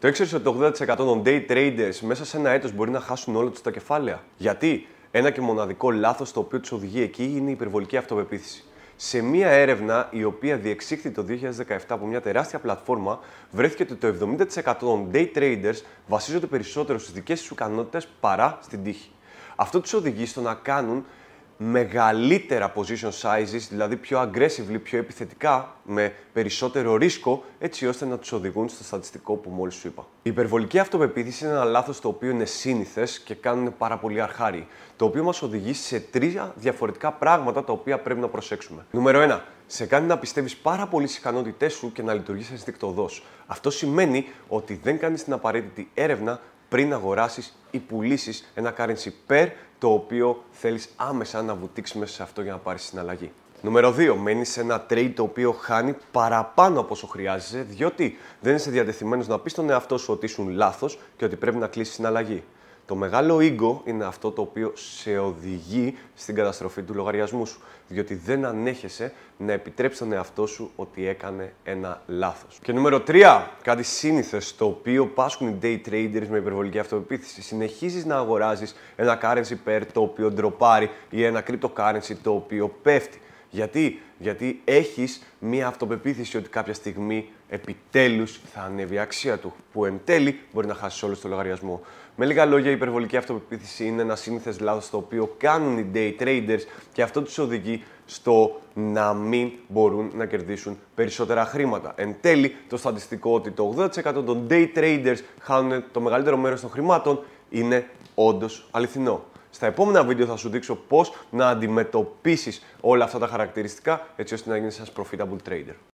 Το ήξερες ότι το 80% των day traders μέσα σε ένα έτος μπορεί να χάσουν όλα τους τα κεφάλαια. Γιατί ένα και μοναδικό λάθος το οποίο τους οδηγεί εκεί είναι η υπερβολική αυτοπεποίθηση. Σε μία έρευνα η οποία διεξήχθη το 2017 από μια τεράστια πλατφόρμα, βρέθηκε ότι το 70% των day traders βασίζονται περισσότερο στις δικές τους ικανότητες παρά στην τύχη. Αυτό τους οδηγεί στο να κάνουν μεγαλύτερα position sizes, δηλαδή πιο aggressively, πιο επιθετικά, με περισσότερο ρίσκο, έτσι ώστε να τους οδηγούν στο στατιστικό που μόλις σου είπα. Η υπερβολική αυτοπεποίθηση είναι ένα λάθος το οποίο είναι σύνηθες και κάνουν πάρα πολύ αρχάρι, το οποίο μας οδηγεί σε τρία διαφορετικά πράγματα τα οποία πρέπει να προσέξουμε. Νούμερο 1. Σε κάνει να πιστεύεις πάρα πολύ στις ικανότητές σου και να λειτουργείς ενστικτοδό. Αυτό σημαίνει ότι δεν κάνεις την απαραίτητη έρευνα πριν αγοράσεις ή πουλήσεις ένα currency pair το οποίο θέλεις άμεσα να βουτήξεις μέσα σε αυτό για να πάρεις συναλλαγή. Νούμερο 2. Μένεις σε ένα trade το οποίο χάνει παραπάνω από όσο χρειάζεσαι, διότι δεν είσαι διατεθειμένος να πεις στον εαυτό σου ότι ήσουν λάθος και ότι πρέπει να κλείσεις συναλλαγή. Το μεγάλο ego είναι αυτό το οποίο σε οδηγεί στην καταστροφή του λογαριασμού σου. Διότι δεν ανέχεσαι να επιτρέψει τον εαυτό σου ότι έκανε ένα λάθος. Και νούμερο 3, κάτι σύνηθες το οποίο πάσχουν οι day traders με υπερβολική αυτοπεποίθηση. Συνεχίζεις να αγοράζεις ένα currency pair το οποίο ντροπάρει ή ένα cryptocurrency το οποίο πέφτει. Γιατί, Γιατί έχεις μία αυτοπεποίθηση ότι κάποια στιγμή επιτέλους θα ανέβει η αξία του, που εν τέλει μπορεί να χάσεις όλο το λογαριασμό. Με λίγα λόγια, η υπερβολική αυτοπεποίθηση είναι ένα σύνηθες λάθος το οποίο κάνουν οι day traders και αυτό τους οδηγεί στο να μην μπορούν να κερδίσουν περισσότερα χρήματα. Εν τέλει, το στατιστικό ότι το 80% των day traders χάνουν το μεγαλύτερο μέρος των χρημάτων είναι όντως αληθινό. Στα επόμενα βίντεο θα σου δείξω πώς να αντιμετωπίσεις όλα αυτά τα χαρακτηριστικά έτσι ώστε να γίνεις ένας profitable trader.